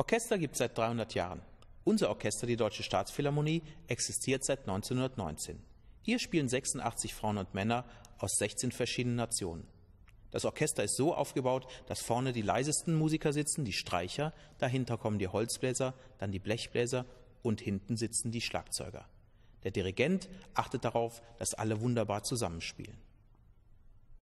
Orchester gibt es seit 300 Jahren. Unser Orchester, die Deutsche Staatsphilharmonie, existiert seit 1919. Hier spielen 86 Frauen und Männer aus 16 verschiedenen Nationen. Das Orchester ist so aufgebaut, dass vorne die leisesten Musiker sitzen, die Streicher, dahinter kommen die Holzbläser, dann die Blechbläser und hinten sitzen die Schlagzeuger. Der Dirigent achtet darauf, dass alle wunderbar zusammenspielen.